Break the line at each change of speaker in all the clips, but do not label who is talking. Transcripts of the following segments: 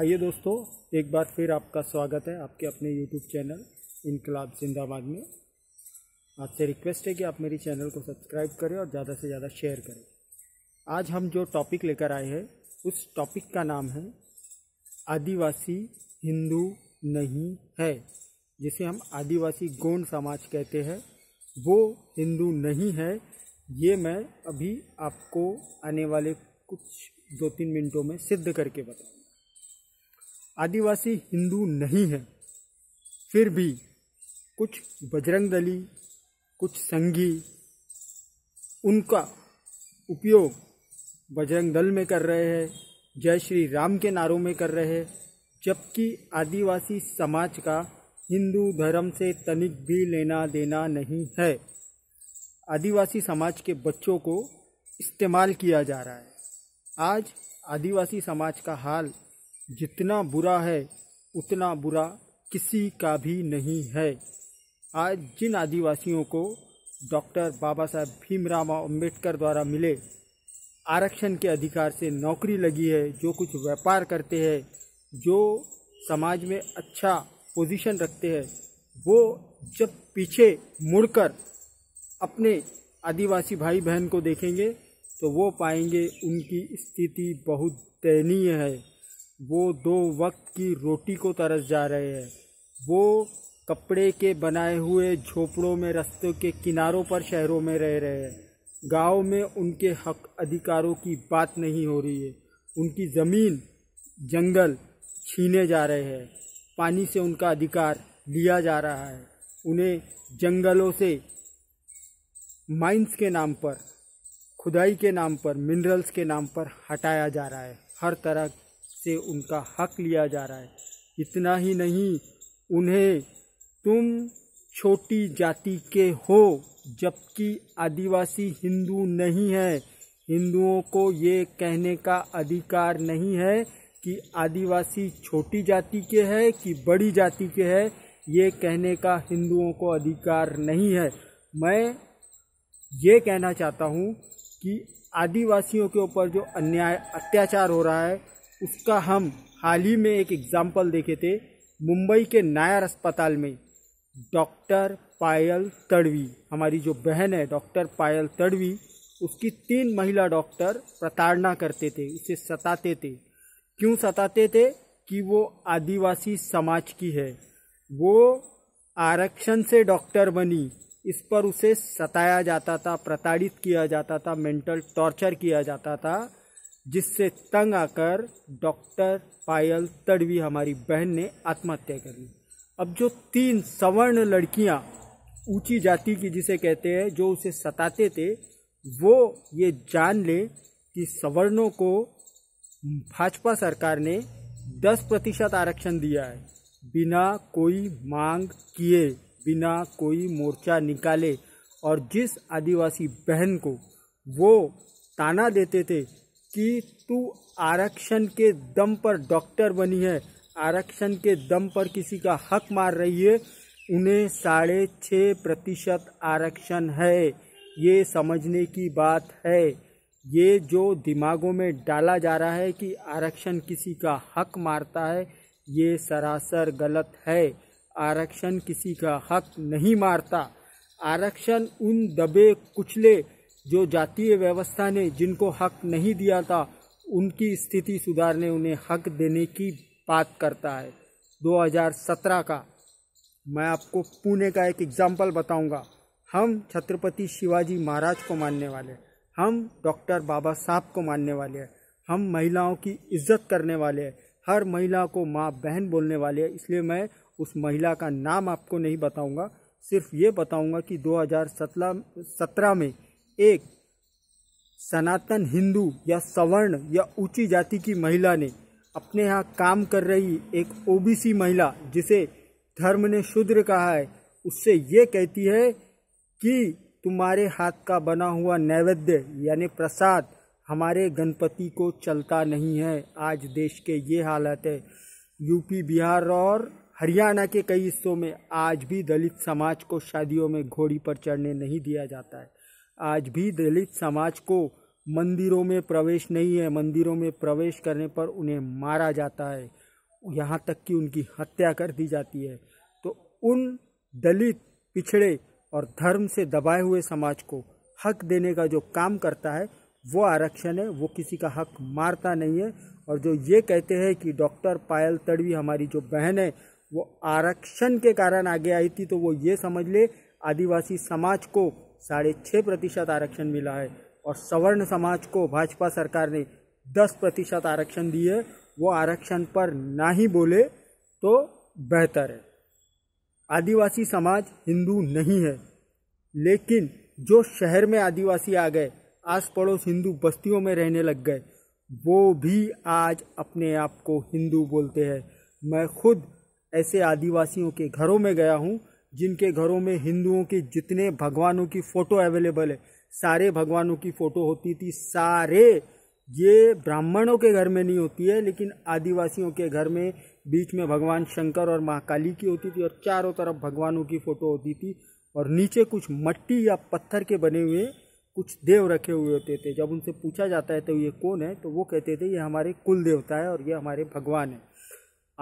आइए दोस्तों एक बार फिर आपका स्वागत है आपके अपने यूट्यूब चैनल इनकलाब जिंदाबाद में आपसे रिक्वेस्ट है कि आप मेरी चैनल को सब्सक्राइब करें और ज़्यादा से ज़्यादा शेयर करें आज हम जो टॉपिक लेकर आए हैं उस टॉपिक का नाम है आदिवासी हिंदू नहीं है जिसे हम आदिवासी गोंड समाज कहते हैं वो हिंदू नहीं है ये मैं अभी आपको आने वाले कुछ दो तीन मिनटों में सिद्ध करके बताऊँ आदिवासी हिंदू नहीं है फिर भी कुछ बजरंग दली कुछ संघी उनका उपयोग बजरंग दल में कर रहे हैं जय श्री राम के नारों में कर रहे हैं जबकि आदिवासी समाज का हिंदू धर्म से तनिक भी लेना देना नहीं है आदिवासी समाज के बच्चों को इस्तेमाल किया जा रहा है आज आदिवासी समाज का हाल जितना बुरा है उतना बुरा किसी का भी नहीं है आज जिन आदिवासियों को डॉक्टर बाबा साहब भीमराव अम्बेडकर द्वारा मिले आरक्षण के अधिकार से नौकरी लगी है जो कुछ व्यापार करते हैं जो समाज में अच्छा पोजीशन रखते हैं वो जब पीछे मुड़कर अपने आदिवासी भाई बहन को देखेंगे तो वो पाएंगे उनकी स्थिति बहुत दयनीय है वो दो वक्त की रोटी को तरस जा रहे हैं वो कपड़े के बनाए हुए झोपड़ों में रस्तों के किनारों पर शहरों में रह रहे हैं गांव में उनके हक अधिकारों की बात नहीं हो रही है उनकी ज़मीन जंगल छीने जा रहे हैं पानी से उनका अधिकार लिया जा रहा है उन्हें जंगलों से माइंस के नाम पर खुदाई के नाम पर मिनरल्स के नाम पर हटाया जा रहा है हर तरह से उनका हक लिया जा रहा है इतना ही नहीं उन्हें तुम छोटी जाति के हो जबकि आदिवासी हिंदू नहीं है हिंदुओं को ये कहने का अधिकार नहीं है कि आदिवासी छोटी जाति के है कि बड़ी जाति के है ये कहने का हिंदुओं को अधिकार नहीं है मैं ये कहना चाहता हूँ कि आदिवासियों के ऊपर जो अन्याय अत्याचार हो रहा है उसका हम हाल ही में एक एग्ज़ाम्पल देखे थे मुंबई के नायर अस्पताल में डॉक्टर पायल तड़वी हमारी जो बहन है डॉक्टर पायल तड़वी उसकी तीन महिला डॉक्टर प्रताड़ना करते थे उसे सताते थे क्यों सताते थे कि वो आदिवासी समाज की है वो आरक्षण से डॉक्टर बनी इस पर उसे सताया जाता था प्रताड़ित किया जाता था मेंटल टॉर्चर किया जाता था जिससे तंग आकर डॉक्टर पायल तड़वी हमारी बहन ने आत्महत्या कर ली अब जो तीन सवर्ण लड़कियां ऊंची जाति की जिसे कहते हैं जो उसे सताते थे वो ये जान ले कि सवर्णों को भाजपा सरकार ने 10 प्रतिशत आरक्षण दिया है बिना कोई मांग किए बिना कोई मोर्चा निकाले और जिस आदिवासी बहन को वो ताना देते थे कि तू आरक्षण के दम पर डॉक्टर बनी है आरक्षण के दम पर किसी का हक मार रही है उन्हें साढ़े छः प्रतिशत आरक्षण है ये समझने की बात है ये जो दिमागों में डाला जा रहा है कि आरक्षण किसी का हक मारता है ये सरासर गलत है आरक्षण किसी का हक नहीं मारता आरक्षण उन दबे कुचले जो जातीय व्यवस्था ने जिनको हक नहीं दिया था उनकी स्थिति सुधारने उन्हें हक देने की बात करता है 2017 का मैं आपको पुणे का एक एग्जाम्पल बताऊंगा हम छत्रपति शिवाजी महाराज को मानने वाले हम डॉक्टर बाबा साहब को मानने वाले हैं हम महिलाओं की इज्जत करने वाले हैं हर महिला को माँ बहन बोलने वाले हैं इसलिए मैं उस महिला का नाम आपको नहीं बताऊंगा सिर्फ ये बताऊंगा कि 2017 सत्रह में एक सनातन हिंदू या सवर्ण या ऊंची जाति की महिला ने अपने यहाँ काम कर रही एक ओबीसी महिला जिसे धर्म ने शूद्र कहा है उससे ये कहती है कि तुम्हारे हाथ का बना हुआ नैवेद्य यानी प्रसाद हमारे गणपति को चलता नहीं है आज देश के ये हालत है यूपी बिहार और हरियाणा के कई हिस्सों में आज भी दलित समाज को शादियों में घोड़ी पर चढ़ने नहीं दिया जाता है आज भी दलित समाज को मंदिरों में प्रवेश नहीं है मंदिरों में प्रवेश करने पर उन्हें मारा जाता है यहाँ तक कि उनकी हत्या कर दी जाती है तो उन दलित पिछड़े और धर्म से दबाए हुए समाज को हक देने का जो काम करता है वो आरक्षण है वो किसी का हक मारता नहीं है और जो ये कहते हैं कि डॉक्टर पायल तड़वी हमारी जो बहन है वो आरक्षण के कारण आगे आई थी तो वो ये समझ ले आदिवासी समाज को साढ़े छः प्रतिशत आरक्षण मिला है और सवर्ण समाज को भाजपा सरकार ने दस प्रतिशत आरक्षण दिए वो आरक्षण पर ना ही बोले तो बेहतर है आदिवासी समाज हिंदू नहीं है लेकिन जो शहर में आदिवासी आ गए आस पड़ोस हिंदू बस्तियों में रहने लग गए वो भी आज अपने आप को हिंदू बोलते हैं मैं खुद ऐसे आदिवासियों के घरों में गया हूँ जिनके घरों में हिंदुओं के जितने भगवानों की फ़ोटो अवेलेबल है सारे भगवानों की फ़ोटो होती थी सारे ये ब्राह्मणों के घर में नहीं होती है लेकिन आदिवासियों के घर में बीच में भगवान शंकर और महाकाली की होती थी और चारों तरफ भगवानों की फ़ोटो होती थी और नीचे कुछ मट्टी या पत्थर के बने हुए कुछ देव रखे हुए होते थे जब उनसे पूछा जाता है तो ये कौन है तो वो कहते थे ये हमारे कुल देवता है और ये हमारे भगवान है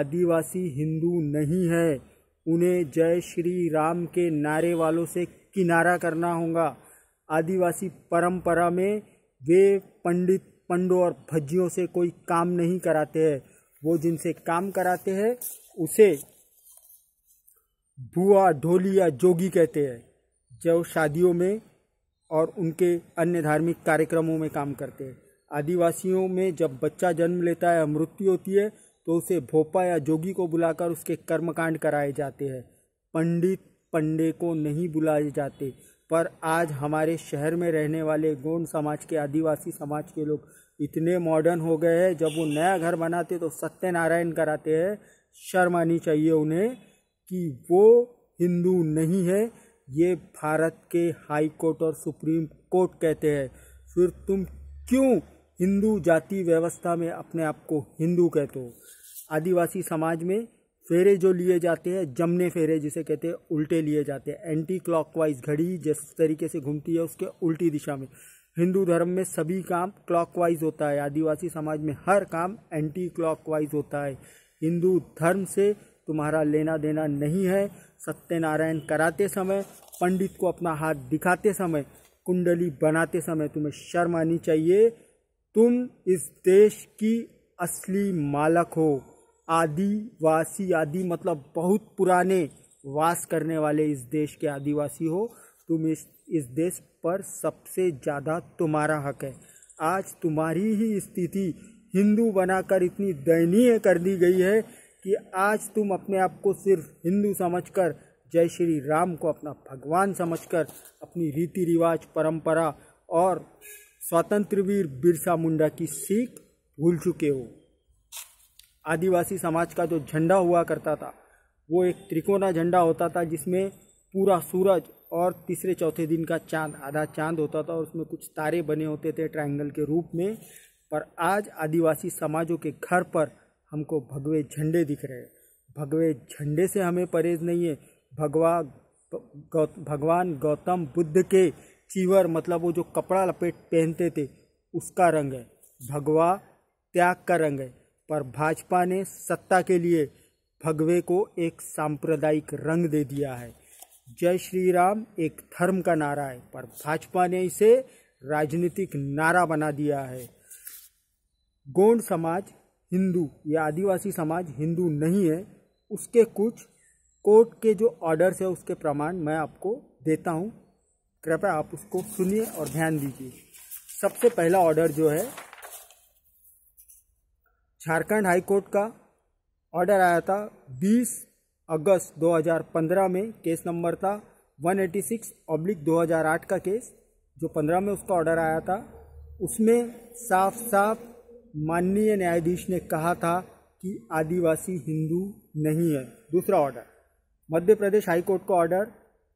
आदिवासी हिंदू नहीं है उन्हें जय श्री राम के नारे वालों से किनारा करना होगा आदिवासी परंपरा में वे पंडित पंडों और भज्जियों से कोई काम नहीं कराते हैं वो जिनसे काम कराते हैं उसे भुआ ढोली या जोगी कहते हैं जो शादियों में और उनके अन्य धार्मिक कार्यक्रमों में काम करते हैं आदिवासियों में जब बच्चा जन्म लेता है मृत्यु होती है तो उसे भोपा या जोगी को बुलाकर उसके कर्मकांड कराए जाते हैं पंडित पंडे को नहीं बुलाए जाते पर आज हमारे शहर में रहने वाले गोंड समाज के आदिवासी समाज के लोग इतने मॉडर्न हो गए हैं जब वो नया घर बनाते तो सत्यनारायण कराते हैं शर्म आनी चाहिए उन्हें कि वो हिंदू नहीं है ये भारत के हाई कोर्ट और सुप्रीम कोर्ट कहते हैं फिर तुम क्यों हिंदू जाति व्यवस्था में अपने आप को हिंदू कहते हो आदिवासी समाज में फेरे जो लिए जाते हैं जमने फेरे जिसे कहते हैं उल्टे लिए जाते हैं एंटी क्लॉकवाइज घड़ी जिस तरीके से घूमती है उसके उल्टी दिशा में हिंदू धर्म में सभी काम क्लॉकवाइज होता है आदिवासी समाज में हर काम एंटी क्लॉकवाइज होता है हिंदू धर्म से तुम्हारा लेना देना नहीं है सत्यनारायण कराते समय पंडित को अपना हाथ दिखाते समय कुंडली बनाते समय तुम्हें शर्म आनी चाहिए तुम इस देश की असली मालक हो आदिवासी आदि मतलब बहुत पुराने वास करने वाले इस देश के आदिवासी हो तुम इस इस देश पर सबसे ज़्यादा तुम्हारा हक है आज तुम्हारी ही स्थिति हिंदू बनाकर इतनी दयनीय कर दी गई है कि आज तुम अपने आप को सिर्फ हिंदू समझकर जय श्री राम को अपना भगवान समझकर अपनी रीति रिवाज परंपरा और स्वतंत्र वीर बिरसा मुंडा की सीख भूल चुके हो आदिवासी समाज का जो झंडा हुआ करता था वो एक त्रिकोणा झंडा होता था जिसमें पूरा सूरज और तीसरे चौथे दिन का चांद आधा चांद होता था और उसमें कुछ तारे बने होते थे ट्रायंगल के रूप में पर आज आदिवासी समाजों के घर पर हमको भगवे झंडे दिख रहे हैं भगवे झंडे से हमें परहेज नहीं है भगवा गौ, भगवान गौतम बुद्ध के चीवर मतलब वो जो कपड़ा लपेट पहनते थे उसका रंग है भगवा त्याग का रंग है पर भाजपा ने सत्ता के लिए भगवे को एक सांप्रदायिक रंग दे दिया है जय श्री राम एक धर्म का नारा है पर भाजपा ने इसे राजनीतिक नारा बना दिया है गोंड समाज हिंदू या आदिवासी समाज हिंदू नहीं है उसके कुछ कोर्ट के जो ऑर्डर्स है उसके प्रमाण मैं आपको देता हूँ कृपया आप उसको सुनिए और ध्यान दीजिए सबसे पहला ऑर्डर जो है झारखंड हाईकोर्ट का ऑर्डर आया था 20 अगस्त 2015 में केस नंबर था 186 एटी सिक्स ऑब्लिक दो का केस जो 15 में उसका ऑर्डर आया था उसमें साफ साफ माननीय न्यायाधीश ने कहा था कि आदिवासी हिंदू नहीं है दूसरा ऑर्डर मध्य प्रदेश हाईकोर्ट का ऑर्डर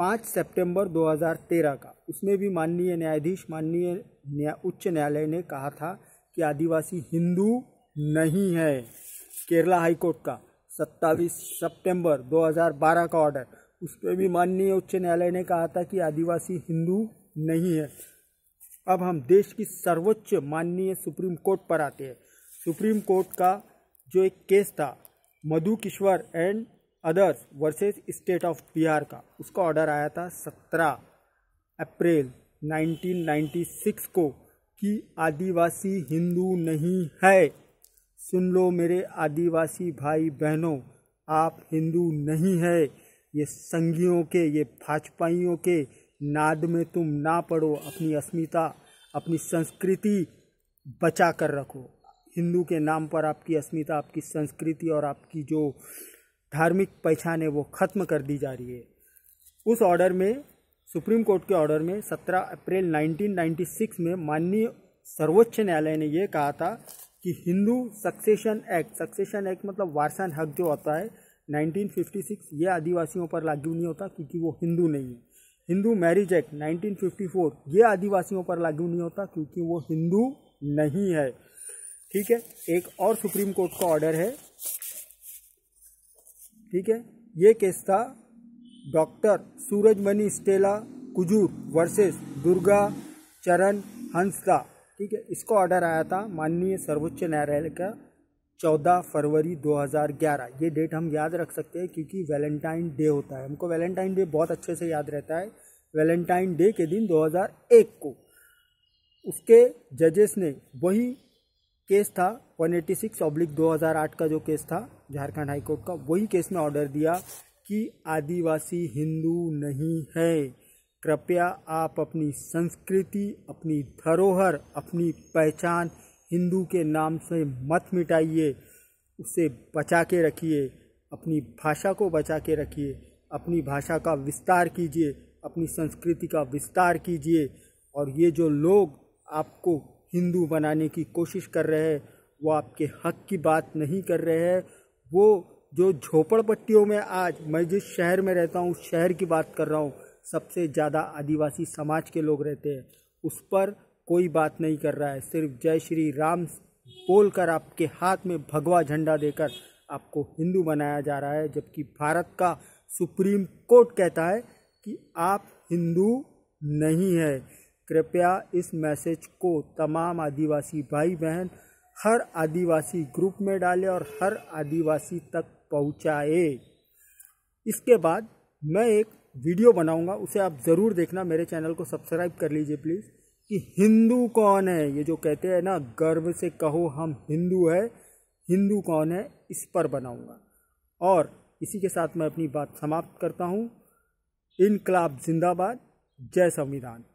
5 सितंबर 2013 का उसमें भी माननीय न्यायाधीश माननीय न्या, उच्च न्यायालय ने कहा था कि आदिवासी हिंदू नहीं है केरला हाईकोर्ट का 27 सितंबर 2012 का ऑर्डर उस पर भी माननीय उच्च न्यायालय ने कहा था कि आदिवासी हिंदू नहीं है अब हम देश की सर्वोच्च माननीय सुप्रीम कोर्ट पर आते हैं सुप्रीम कोर्ट का जो एक केस था Madhu Kishwar and others versus state of Bihar का उसका ऑर्डर आया था 17 अप्रैल 1996 को कि आदिवासी हिंदू नहीं है सुन लो मेरे आदिवासी भाई बहनों आप हिंदू नहीं है ये संगियों के ये भाजपाइयों के नाद में तुम ना पड़ो अपनी अस्मिता अपनी संस्कृति बचा कर रखो हिंदू के नाम पर आपकी अस्मिता आपकी संस्कृति और आपकी जो धार्मिक पहचान है वो ख़त्म कर दी जा रही है उस ऑर्डर में सुप्रीम कोर्ट के ऑर्डर में 17 अप्रैल 1996 में माननीय सर्वोच्च न्यायालय ने यह कहा था कि Hindu succession act succession act मतलब वारसान हक जो होता है 1956 ये आदिवासियों पर लागू नहीं होता क्योंकि वो हिंदू नहीं है हिंदू मैरिज एक्ट 1954 ये आदिवासियों पर लागू नहीं होता क्योंकि वो हिंदू नहीं है ठीक है एक और सुप्रीम कोर्ट का ऑर्डर है ठीक है ये केस था doctor Surajmani Stella Kujur versus Durga Charan Hansda ठीक है इसका ऑर्डर आया था माननीय सर्वोच्च न्यायालय का चौदह फरवरी 2011 ये डेट हम याद रख सकते हैं क्योंकि वैलेंटाइन डे होता है हमको वैलेंटाइन डे बहुत अच्छे से याद रहता है वैलेंटाइन डे के दिन 2001 को उसके जजेस ने वही केस था 186 ऑब्लिक आठ का जो केस था झारखंड हाईकोर्ट का वही केस में ऑर्डर दिया कि आदिवासी हिंदू नहीं है कृपया आप अपनी संस्कृति अपनी धरोहर अपनी पहचान हिंदू के नाम से मत मिटाइए उसे बचा के रखिए अपनी भाषा को बचा के रखिए अपनी भाषा का विस्तार कीजिए अपनी संस्कृति का विस्तार कीजिए और ये जो लोग आपको हिंदू बनाने की कोशिश कर रहे हैं वो आपके हक की बात नहीं कर रहे हैं वो जो झोपड़पट्टियों में आज मैं जिस शहर में रहता हूँ उस शहर की बात कर रहा हूँ सबसे ज़्यादा आदिवासी समाज के लोग रहते हैं उस पर कोई बात नहीं कर रहा है सिर्फ जय श्री राम बोलकर आपके हाथ में भगवा झंडा देकर आपको हिंदू बनाया जा रहा है जबकि भारत का सुप्रीम कोर्ट कहता है कि आप हिंदू नहीं है कृपया इस मैसेज को तमाम आदिवासी भाई बहन हर आदिवासी ग्रुप में डालें और हर आदिवासी तक पहुंचाए इसके बाद मैं एक वीडियो बनाऊंगा उसे आप ज़रूर देखना मेरे चैनल को सब्सक्राइब कर लीजिए प्लीज़ कि हिंदू कौन है ये जो कहते हैं ना गर्व से कहो हम हिंदू है हिंदू कौन है इस पर बनाऊंगा और इसी के साथ मैं अपनी बात समाप्त करता हूँ इनकलाब जिंदाबाद जय संविधान